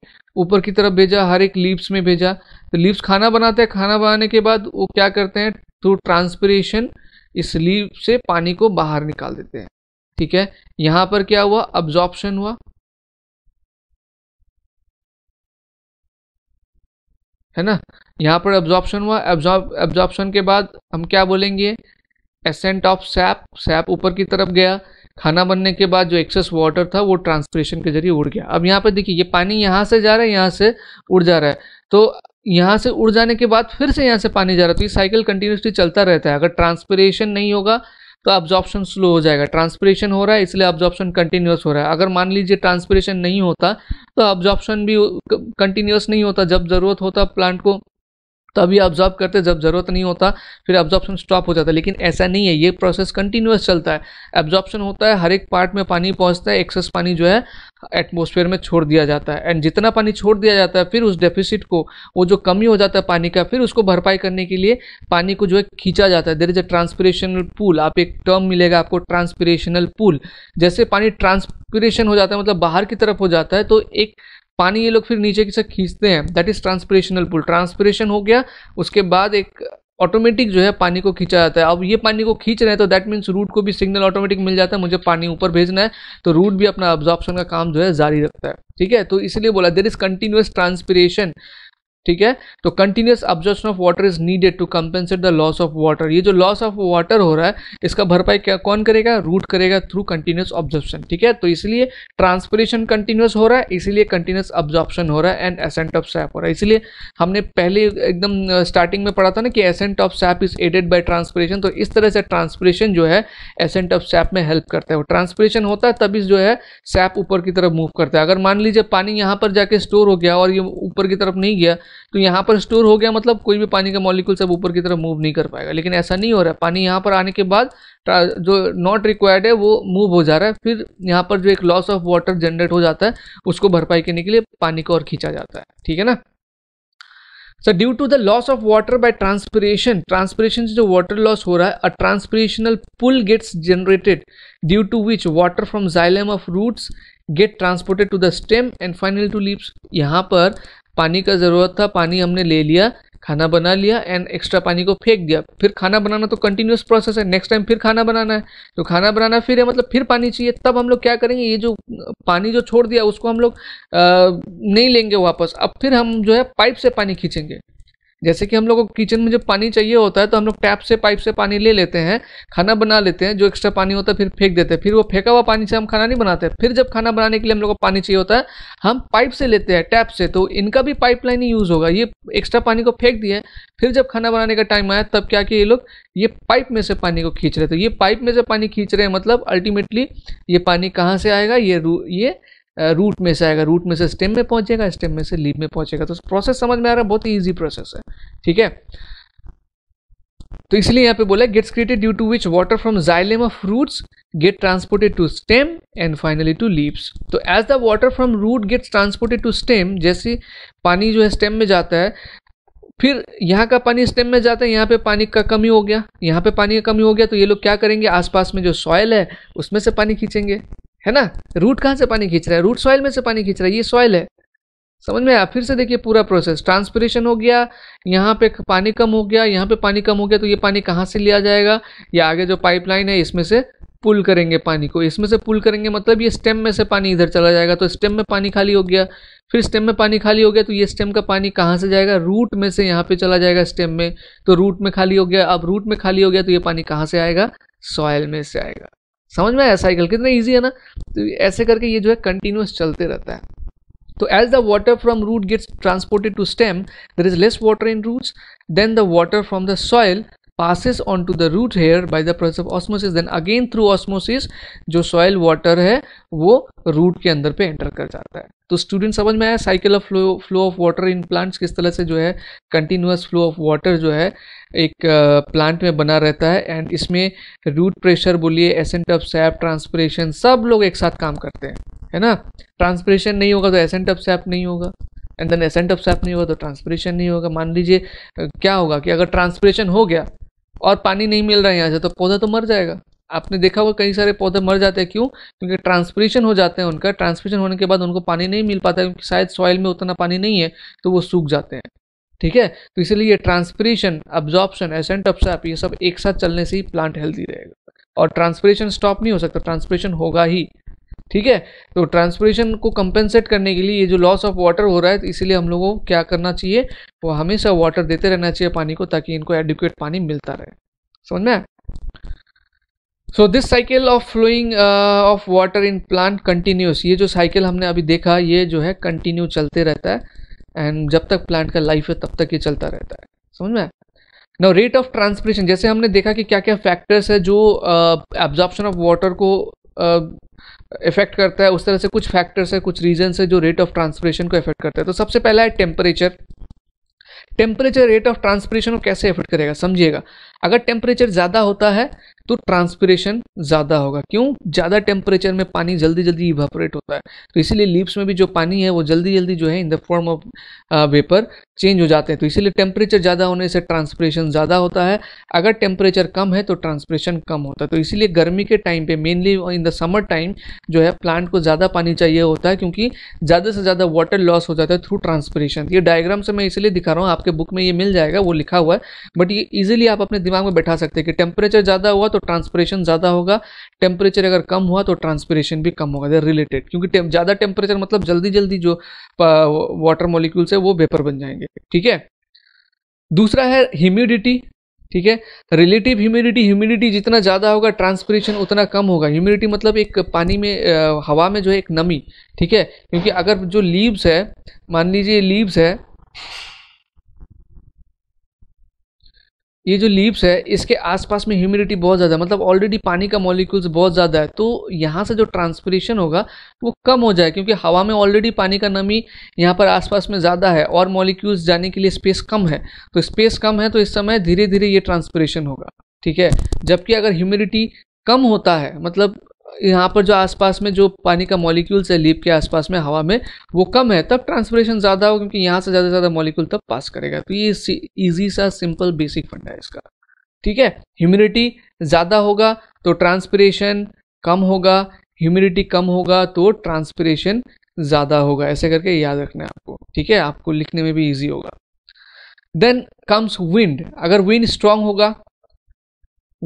ऊपर की तरफ भेजा हर एक लीव्स में भेजा तो लीव्स खाना बनाते हैं खाना बनाने के बाद वो क्या करते हैं थ्रू ट्रांसपिरेशन इस लीव से पानी को बाहर निकाल देते हैं ठीक है यहाँ पर क्या हुआ अब्जॉर्प्शन हुआ है ना यहाँ पर एब्जॉर्प्शन हुआ एब्जॉर्प्शन के बाद हम क्या बोलेंगे एसेंट ऑफ सैप सैप ऊपर की तरफ गया खाना बनने के बाद जो एक्सेस वाटर था वो ट्रांसपरेशन के जरिए उड़ गया अब यहाँ पर देखिए ये पानी यहाँ से जा रहा है यहाँ से उड़ जा रहा है तो यहाँ से उड़ जाने के बाद फिर से यहाँ से पानी जा रहा है तो ये साइकिल कंटिन्यूसली चलता रहता है अगर ट्रांसपरेशन नहीं होगा तो ऑब्जॉर्प्शन स्लो हो जाएगा ट्रांसपरेशन हो रहा है इसलिए ऑब्जॉर्प्शन कंटिन्यूस हो रहा है अगर मान लीजिए ट्रांसपरेशन नहीं होता तो ऑब्जॉर्प्शन भी कंटिन्यूस नहीं होता जब ज़रूरत होता प्लांट को तभी ऑब्जॉर्व करते जब ज़रूरत नहीं होता फिर ऑब्जॉर्प्शन स्टॉप हो जाता है लेकिन ऐसा नहीं है ये प्रोसेस कंटिन्यूस चलता है एब्जॉर्प्शन होता है हर एक पार्ट में पानी पहुंचता है एक्सेस पानी जो है एटमोसफेयर में छोड़ दिया जाता है एंड जितना पानी छोड़ दिया जाता है फिर उस डेफिसिट को वो जो कमी हो जाता है पानी का फिर उसको भरपाई करने के लिए पानी को जो है खींचा जाता है there is a transpirational pull आप एक टर्म मिलेगा आपको ट्रांसपरेशनल पूल जैसे पानी ट्रांसपरेशन हो जाता है मतलब बाहर की तरफ हो जाता है तो एक पानी ये लोग फिर नीचे की से खींचते हैं that is transpirational pull transpiration हो गया उसके बाद एक ऑटोमेटिक जो है पानी को खींचा जाता है अब ये पानी को खींच रहे हैं तो दैट मीन्स रूट को भी सिग्नल ऑटोमेटिक मिल जाता है मुझे पानी ऊपर भेजना है तो रूट भी अपना ऑब्जॉर्प्शन का काम जो है जारी रखता है ठीक है तो इसलिए बोला देर इज कंटिन्यूस ट्रांसपरेशन ठीक है तो continuous absorption of water is needed to compensate the loss of water ये जो लॉस ऑफ वाटर हो रहा है इसका भरपाई क्या कौन करेगा रूट करेगा थ्रू कंटिन्यूस ऑब्जॉर्प्शन ठीक है तो इसलिए ट्रांसपरेशन कंटिन्यूस हो रहा है इसीलिए कंटिन्यूस ऑब्जॉर्प्शन हो रहा है एंड एसेंट ऑफ सैप हो रहा है इसलिए हमने पहले एकदम स्टार्टिंग में पढ़ा था ना कि ascent of sap is aided by transpiration तो इस तरह से ट्रांसपरेशन जो है एसेंट ऑफ सैप में हेल्प करता है वो ट्रांसपरेशन होता है तभी जो है सैप ऊपर की तरफ मूव करता है अगर मान लीजिए पानी यहाँ पर जाके स्टोर हो गया और ये ऊपर की तरफ नहीं गया तो यहाँ पर स्टोर हो गया मतलब कोई भी पानी का मॉलिक्यूल सब ऊपर की तरफ मूव नहीं कर पाएगा लेकिन ऐसा नहीं हो रहा है पानी यहाँ पर आने के बाद जो नॉट रिक्वायर्ड है वो मूव हो जा रहा है फिर यहाँ पर जो एक लॉस ऑफ वाटर जनरेट हो जाता है उसको भरपाई करने के लिए पानी को और खींचा जाता है ठीक है ना sir due to the loss of water by transpiration transpiration से जो वाटर लॉस हो रहा है a transpirational pull gets generated due to which water from xylem of roots get transported to the stem and final to leaves यहाँ पर पानी का ज़रूरत था पानी हमने ले लिया खाना बना लिया एंड एक्स्ट्रा पानी को फेंक दिया फिर खाना बनाना तो कंटिन्यूस प्रोसेस है नेक्स्ट टाइम फिर खाना बनाना है तो खाना बनाना फिर है मतलब फिर पानी चाहिए तब हम लोग क्या करेंगे ये जो पानी जो छोड़ दिया उसको हम लोग नहीं लेंगे वापस अब फिर हम जो है पाइप से पानी खींचेंगे जैसे कि हम लोग को किचन में जब पानी चाहिए होता है तो हम लोग टैप से पाइप से पानी ले लेते हैं खाना बना लेते हैं जो एक्स्ट्रा पानी होता है फिर फेंक देते हैं फिर वो फेंका हुआ पानी से हम खाना नहीं बनाते फिर जब खाना बनाने के लिए हम लोग को पानी चाहिए होता है हम पाइप से लेते हैं टैप से तो इनका भी पाइपलाइन ही यूज़ होगा ये एक्स्ट्रा पानी को फेंक दिया फिर जब खाना बनाने का टाइम आया तब क्या कि ये लोग ये पाइप में से पानी को खींच रहे थे तो ये पाइप में से पानी खींच रहे हैं मतलब अल्टीमेटली ये पानी कहाँ से आएगा ये ये रूट में से आएगा रूट में से स्टेम में पहुंचेगा स्टेम में से लीव में पहुंचेगा तो प्रोसेस समझ में आ रहा है बहुत ही ईजी प्रोसेस है ठीक है तो इसलिए यहाँ पे बोला gets created due to which water from xylem of roots get transported to stem and finally to leaves तो as the water from root gets transported to stem जैसे पानी जो है स्टेम में जाता है फिर यहाँ का पानी स्टेम में जाता है यहाँ पे पानी का कमी हो गया यहाँ पे पानी का कमी हो गया तो ये लोग क्या करेंगे आसपास में जो सॉयल है उसमें से पानी खींचेंगे है ना रूट कहाँ से पानी खींच रहा है रूट सॉइल में से पानी खींच रहा है ये सॉइल है समझ में आया फिर से देखिए पूरा प्रोसेस ट्रांसपरेशन हो गया यहाँ पे पानी कम हो गया यहाँ पे पानी कम हो गया तो ये पानी कहाँ से लिया जाएगा या आगे जो पाइपलाइन है इसमें से पुल करेंगे पानी को इसमें से पुल करेंगे मतलब ये स्टेम में से पानी इधर चला जाएगा तो स्टेम में पानी खाली हो गया फिर स्टेम में पानी खाली हो गया तो ये स्टेम का पानी कहाँ से जाएगा रूट में से यहाँ पे चला जाएगा स्टेम में तो रूट में खाली हो गया अब रूट में खाली हो गया तो ये पानी कहाँ से आएगा सॉयल में से आएगा समझ में आया साइकिल कितना ईजी है ना तो ऐसे करके ये जो है कंटिन्यूस चलते रहता है तो as the water from root gets transported to stem there is less water in roots then the water from the soil passes on to the root hair by the process of osmosis then again through osmosis जो soil water है वो root के अंदर पे enter कर जाता है तो स्टूडेंट समझ में आया cycle of flow flow of water in plants किस तरह से जो है कंटिन्यूस फ्लो ऑफ वाटर जो है एक प्लांट में बना रहता है एंड इसमें रूट प्रेशर बोलिए एसेंट ऑफ सैप ट्रांसपरेशन सब लोग एक साथ काम करते हैं है ना ट्रांसपरेशन नहीं होगा तो एसेंट ऑफ सैप नहीं होगा and then ascent of sap नहीं होगा तो ट्रांसपरेशन नहीं होगा मान लीजिए क्या होगा कि अगर ट्रांसपरेशन हो गया और पानी नहीं मिल रहा है यहाँ से तो पौधा तो मर जाएगा आपने देखा होगा कई सारे पौधे मर जाते हैं क्यों क्योंकि ट्रांसपरेशन हो जाते हैं उनका ट्रांसपरेशन होने के बाद उनको पानी नहीं मिल पाता क्योंकि शायद सॉइल में उतना पानी नहीं है तो वो सूख जाते हैं ठीक है तो इसलिए ट्रांसपरेशन अब्जॉर्प्शन एसेंट अपसाप ये सब एक साथ चलने से ही प्लांट हेल्दी रहेगा और ट्रांसपरेशन स्टॉप नहीं हो सकता ट्रांसपरेशन होगा ही ठीक है तो ट्रांसपरेशन को कंपेंसेट करने के लिए ये जो लॉस ऑफ वाटर हो रहा है तो इसीलिए हम लोगों को क्या करना चाहिए वो हमेशा वाटर देते रहना चाहिए पानी को ताकि इनको एडिक्वेट पानी मिलता रहे समझ में so this cycle of flowing of water in plant continuous ये जो साइकिल हमने अभी देखा ये जो है कंटिन्यू चलते रहता है एंड जब तक प्लांट का लाइफ है तब तक ये चलता रहता है समझ में न रेट ऑफ ट्रांसपरेशन जैसे हमने देखा कि क्या क्या फैक्टर्स है जो एब्जॉर्प्शन ऑफ वाटर को इफेक्ट uh, करता है उस तरह से कुछ फैक्टर्स है कुछ रीजन्स है जो रेट ऑफ ट्रांसपरेशन को इफेक्ट करता है तो सबसे पहला है temperature temperature rate of transpiration को कैसे इफेक्ट करेगा समझिएगा अगर टेम्परेचर ज़्यादा होता है तो ट्रांसपिरेशन ज़्यादा होगा क्यों ज़्यादा टेम्परेचर में पानी जल्दी जल्दी इवापोरेट होता है तो इसीलिए लीव्स में भी जो पानी है वो जल्दी जल्दी जो है in the form of vapour change हो जाते हैं तो इसीलिए टेम्परेचर ज़्यादा होने से ट्रांसप्रेशन ज़्यादा होता है अगर टेम्परेचर कम है तो ट्रांसपरेशन कम होता है तो इसीलिए गर्मी के टाइम पे mainly in the summer time जो है प्लांट को ज़्यादा पानी चाहिए होता है क्योंकि ज़्यादा से ज़्यादा वाटर लॉस हो जाता है थ्रू ट्रांसपरेशन ये डायग्राम से मैं इसलिए दिखा रहा हूँ आपके बुक में ये मिल जाएगा वो लिखा हुआ है बट ये ईजिली आप अपने दिमाग में बैठा सकते हैं कि टेम्परेचर ज़्यादा हुआ तो ट्रांसपरेशन ज़्यादा होगा टेम्परेचर अगर कम हुआ तो ट्रांसपरेशन भी कम होगा रिलेटेड क्योंकि ज़्यादा टेम्परेचर मतलब जल्दी जल्दी जो वाटर मोलिक्यूल्स है वो वेपर बन जाएंगे ठीक है दूसरा है ह्यूमिडिटी ठीक है रिलेटिव ह्यूमिडिटी ह्यूमिडिटी जितना ज़्यादा होगा ट्रांसपरेशन उतना कम होगा ह्यूमिडिटी मतलब एक पानी में हवा में जो है एक नमी ठीक है क्योंकि अगर जो लीव्स है मान लीजिए लीव्स है ये जो लीव्स है इसके आसपास में ह्यूमिडिटी बहुत ज़्यादा मतलब ऑलरेडी पानी का मॉलिक्यूल्स बहुत ज़्यादा है तो यहाँ से जो ट्रांसपरेशन होगा वो कम हो जाए क्योंकि हवा में ऑलरेडी पानी का नमी यहाँ पर आसपास में ज़्यादा है और मॉलिक्यूल्स जाने के लिए स्पेस कम है तो स्पेस कम है तो इस समय धीरे धीरे ये ट्रांसपरेशन होगा ठीक है जबकि अगर ह्यूमिडिटी कम होता है मतलब यहाँ पर जो आसपास में जो पानी का मॉलिक्यूल्स है लीप के आसपास में हवा में वो कम है तब ट्रांसपरेशन ज़्यादा होगा क्योंकि यहाँ से ज़्यादा से ज़्यादा मॉलिक्यूल तब पास करेगा तो ये ईजी सा सिंपल बेसिक फंडा है इसका ठीक है ह्यूमिडिटी ज़्यादा होगा तो ट्रांसपरेशन कम होगा ह्यूमिडिटी कम होगा तो ट्रांसपरेशन ज़्यादा होगा ऐसे करके याद रखना है आपको ठीक है आपको लिखने में भी ईजी होगा देन कम्स विंड अगर विंड स्ट्रांग होगा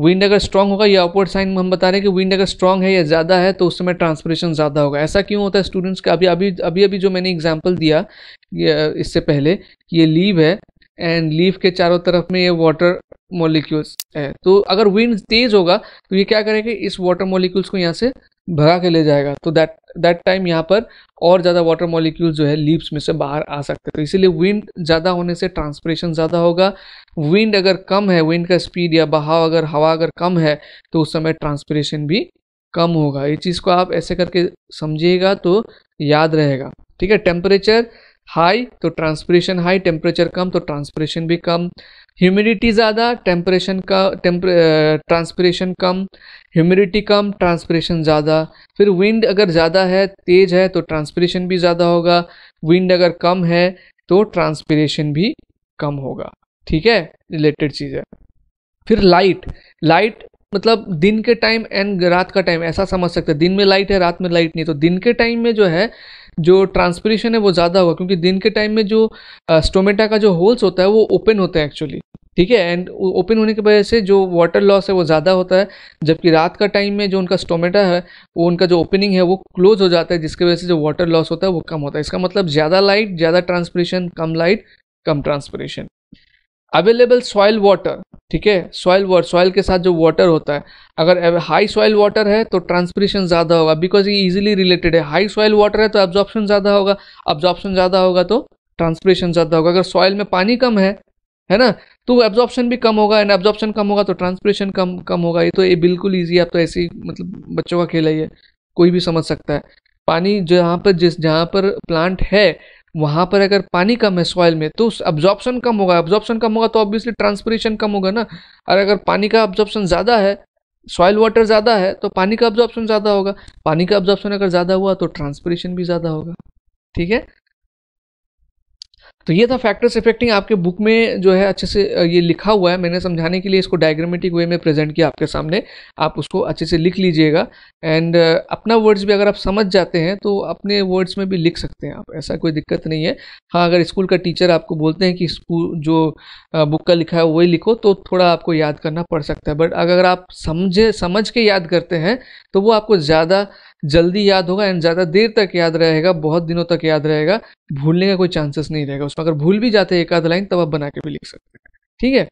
विंड अगर स्ट्रांग होगा या अपवर्ड साइन हम बता रहे हैं कि विंड अगर स्ट्रांग है या ज़्यादा है तो उस समय ट्रांसपरेशन ज़्यादा होगा ऐसा क्यों होता है स्टूडेंट्स का अभी अभी अभी अभी जो मैंने एग्जाम्पल दिया इससे पहले कि ये लीव है एंड लीफ के चारों तरफ में ये वाटर मोलिक्यूल्स है तो अगर विंड तेज होगा तो ये क्या करेगा इस वाटर मोलिक्यूल्स को यहाँ से भगा के ले जाएगा तो दैट दैट टाइम यहाँ पर और ज़्यादा वाटर मॉलिक्यूल्स जो है लीव्स में से बाहर आ सकते हैं तो इसीलिए विंड ज़्यादा होने से ट्रांसपरेशन ज़्यादा होगा विंड अगर कम है विंड का स्पीड या बहाव अगर हवा अगर कम है तो उस समय ट्रांसपरेशन भी कम होगा ये चीज़ को आप ऐसे करके समझिएगा तो याद रहेगा ठीक है टेम्परेचर हाई तो ट्रांसपरेशन हाई टेम्परेचर कम तो ट्रांसपरेशन भी कम ह्यूमिडिटी ज़्यादा टेम्परेशन का ट्रांसपरेशन कम ह्यूमिडिटी कम ट्रांसपरेशन ज़्यादा फिर विंड अगर ज़्यादा है तेज़ है तो ट्रांसपरेशन भी ज़्यादा होगा विंड अगर कम है तो ट्रांसपरेशन भी कम होगा ठीक है रिलेटेड चीज़ है फिर लाइट लाइट मतलब दिन के टाइम एंड रात का टाइम ऐसा समझ सकते हैं दिन में लाइट है रात में लाइट नहीं तो दिन के टाइम में जो है जो ट्रांसपरेशन है वो ज़्यादा होगा क्योंकि दिन के टाइम में जो स्टोमेटा का जो होल्स होता है वो ओपन होता है एक्चुअली ठीक है एंड ओपन होने की वजह से जो वाटर लॉस है वो ज़्यादा होता है जबकि रात का टाइम में जो उनका स्टोमेटा है वो उनका जो ओपनिंग है वो क्लोज हो जाता है जिसकी वजह से जो वाटर लॉस होता है वो कम होता है इसका मतलब ज़्यादा लाइट ज़्यादा ट्रांसपरेशन कम लाइट कम ट्रांसपरेशन अवेलेबल सॉयल वाटर ठीक है सॉयल वाटर सॉयल के साथ जो वाटर होता है अगर हाई सॉयल वाटर है तो ट्रांसपरेशन ज़्यादा होगा बिकॉज ये इजिली रिलेटेड है हाई सॉयल वाटर है तो एब्जॉर्प्शन ज़्यादा होगा एब्जॉर्प्शन ज़्यादा होगा तो ट्रांसपरेशन ज़्यादा होगा अगर सॉयल में पानी कम है है ना तो एब्जॉर्प्शन भी कम होगा एंड एब्जॉर्प्शन कम होगा तो ट्रांसपरेशन कम कम होगा ये तो ये बिल्कुल ईजी है आप तो ऐसे ही मतलब बच्चों का खेल है कोई भी समझ सकता है पानी जहाँ पर जिस जहाँ पर प्लांट है वहाँ पर अगर पानी कम है सॉइल में तो अब्जॉर्प्शन कम होगा अब्जॉर्प्शन कम होगा तो ऑब्वियसली ट्रांसपरेशन कम होगा ना और अगर पानी का अब्जॉर्प्शन ज़्यादा है सॉइल वाटर ज़्यादा है तो पानी का अब्जॉर्प्शन ज़्यादा होगा पानी का अब्जॉर्प्शन अगर ज़्यादा हुआ तो ट्रांसपरेशन भी ज़्यादा होगा ठीक है तो ये था फैक्टर्स इफेक्टिंग आपके बुक में जो है अच्छे से ये लिखा हुआ है मैंने समझाने के लिए इसको डायग्रामेटिक वे में प्रेजेंट किया आपके सामने आप उसको अच्छे से लिख लीजिएगा एंड अपना वर्ड्स भी अगर आप समझ जाते हैं तो अपने वर्ड्स में भी लिख सकते हैं आप ऐसा कोई दिक्कत नहीं है हाँ अगर स्कूल का टीचर आपको बोलते हैं कि स्कूल जो बुक का लिखा है वही लिखो तो थोड़ा आपको याद करना पड़ सकता है बट अगर आप समझे समझ के याद करते हैं तो वो आपको ज़्यादा जल्दी याद होगा एंड ज़्यादा देर तक याद रहेगा बहुत दिनों तक याद रहेगा भूलने का कोई चांसेस नहीं रहेगा उसमें अगर भूल भी जाते हैं एक आध लाइन तब आप बना के भी लिख सकते हैं ठीक है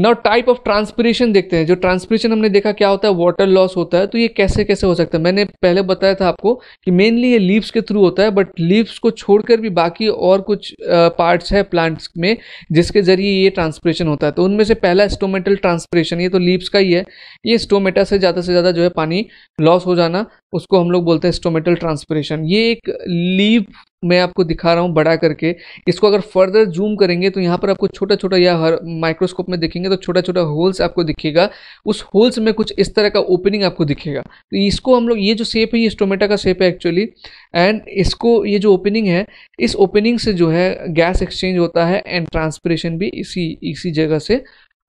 नाउ टाइप ऑफ ट्रांसपिरेशन देखते हैं जो ट्रांसपिरेशन हमने देखा क्या होता है वाटर लॉस होता है तो ये कैसे कैसे हो सकता है मैंने पहले बताया था आपको कि मेनली ये लीव्स के थ्रू होता है बट लीव्स को छोड़कर भी बाकी और कुछ पार्ट्स uh, है प्लांट्स में जिसके जरिए ये ट्रांसपिरेशन होता है तो उनमें से पहला स्टोमेटल ट्रांसपिरेशन ये तो लीव्स का ही है ये स्टोमेटा से ज़्यादा से ज़्यादा जो है पानी लॉस हो जाना उसको हम लोग बोलते हैं स्टोमेटल ट्रांसपरेशन ये एक लीव मैं आपको दिखा रहा हूँ बड़ा करके इसको अगर फर्दर जूम करेंगे तो यहाँ पर आपको छोटा छोटा या हर माइक्रोस्कोप में देखेंगे तो छोटा छोटा होल्स आपको दिखेगा उस होल्स में कुछ इस तरह का ओपनिंग आपको दिखेगा तो इसको हम लोग ये जो शेप है ये स्टोमेटा का शेप है एक्चुअली एंड इसको ये जो ओपनिंग है इस ओपनिंग से जो है गैस एक्सचेंज होता है एंड ट्रांसपरेशन भी इसी इसी जगह से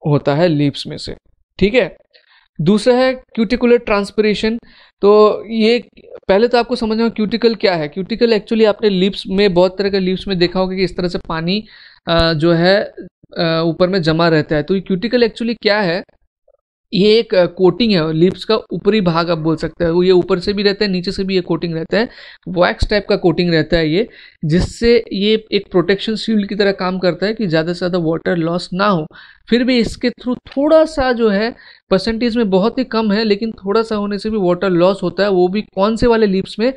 होता है लीव्स में से ठीक है दूसरा है क्यूटिकुलर ट्रांसपरेशन तो ये पहले तो आपको समझना होगा क्यूटिकल क्या है क्यूटिकल एक्चुअली आपने लिप्स में बहुत तरह के लिप्स में देखा होगा कि इस तरह से पानी जो है ऊपर में जमा रहता है तो ये क्यूटिकल एक्चुअली क्या है ये एक कोटिंग है लिप्स का ऊपरी भाग आप बोल सकते हैं ये ऊपर से भी रहता है नीचे से भी ये कोटिंग रहता है वैक्स टाइप का कोटिंग रहता है ये जिससे ये एक प्रोटेक्शन शील्ड की तरह काम करता है कि ज़्यादा से ज़्यादा वाटर लॉस ना हो फिर भी इसके थ्रू थोड़ा सा जो है परसेंटेज में बहुत ही कम है लेकिन थोड़ा सा होने से भी वाटर लॉस होता है वो भी कौन से वाले लिप्स में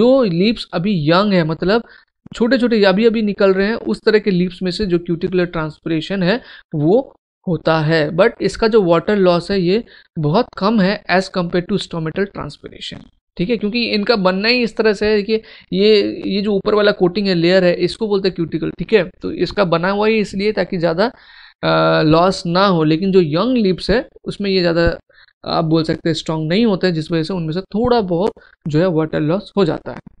जो लिप्स अभी यंग है मतलब छोटे छोटे अभी अभी निकल रहे हैं उस तरह के लिप्स में से जो क्यूटिकुलर ट्रांसपरेशन है वो होता है बट इसका जो वाटर लॉस है ये बहुत कम है as compare to stomatal transpiration ठीक है क्योंकि इनका बनना ही इस तरह से है कि ये ये जो ऊपर वाला कोटिंग है लेयर है इसको बोलते हैं क्यूटिकल ठीक है तो इसका बना हुआ ही इसलिए ताकि ज़्यादा लॉस ना हो लेकिन जो यंग लिप्स है उसमें ये ज़्यादा आप बोल सकते हैं स्ट्रांग नहीं होते हैं जिस वजह से उनमें से थोड़ा बहुत जो है वाटर लॉस हो जाता है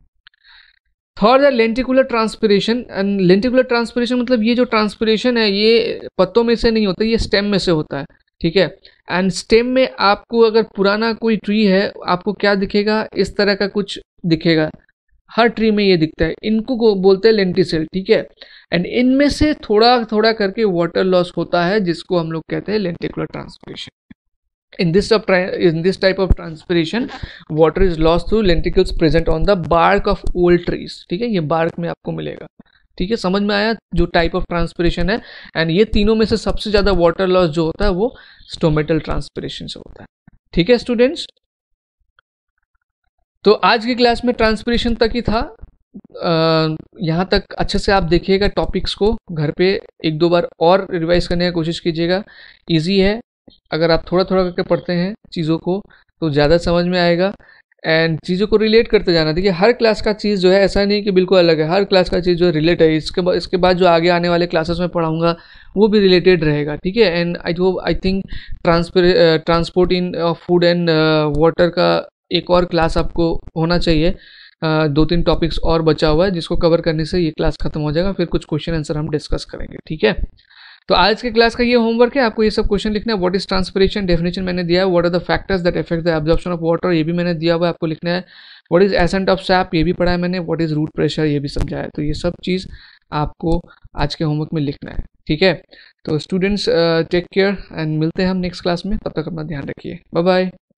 थर्ड है lenticular transpiration and lenticular transpiration मतलब ये जो ट्रांसपिरेशन है ये पत्तों में से नहीं होता ये स्टेम में से होता है ठीक है एंड स्टेम में आपको अगर पुराना कोई ट्री है आपको क्या दिखेगा इस तरह का कुछ दिखेगा हर ट्री में ये दिखता है इनको को बोलते हैं लेंटिसेल ठीक है एंड इनमें से थोड़ा थोड़ा करके वाटर लॉस होता है जिसको हम लोग कहते हैं lenticular transpiration In this, of in this type of transpiration, water is lost through lenticles present on the bark of old trees. ठीक है ये bark में आपको मिलेगा ठीक है समझ में आया जो टाइप ऑफ ट्रांसपरेशन है एंड ये तीनों में से सबसे ज़्यादा वाटर लॉस जो होता है वो स्टोमेटल ट्रांसपरेशन से होता है ठीक है स्टूडेंट्स तो आज की क्लास में ट्रांसपरेशन तक ही था यहाँ तक अच्छे से आप देखिएगा टॉपिक्स को घर पे एक दो बार और रिवाइज करने की कोशिश कीजिएगा इजी है अगर आप थोड़ा थोड़ा करके पढ़ते हैं चीज़ों को तो ज़्यादा समझ में आएगा एंड चीज़ों को रिलेट करते जाना देखिए हर क्लास का चीज़ जो है ऐसा नहीं कि बिल्कुल अलग है हर क्लास का चीज़ जो रिलेट है इसके बाद इसके बाद जो आगे आने वाले क्लासेस में पढ़ाऊँगा वो भी रिलेटेड रहेगा ठीक है and I hope I think transport in food and water का एक और क्लास आपको होना चाहिए uh, दो तीन टॉपिक्स और बचा हुआ है जिसको कवर करने से ये क्लास खत्म हो जाएगा फिर कुछ क्वेश्चन आंसर हम डिस्कस करेंगे ठीक है तो आज के क्लास का ये होमवर्क है आपको ये सब क्वेश्चन लिखना है व्हाट इज ट्रांसपरेशन डेफिनेशन मैंने दिया है what are the factors that effect the absorption of water ये भी मैंने दिया हुआ है आपको लिखना है what is ascent of sap ये भी पढ़ा है मैंने व्हाट इज रूट प्रेशर ये भी समझाया है तो ये सब चीज़ आपको आज के होमवर्क में लिखना है ठीक है तो स्टूडेंट्स टेक केयर एंड मिलते हैं हम नेक्स्ट क्लास में तब तक अपना ध्यान रखिए बाय बाय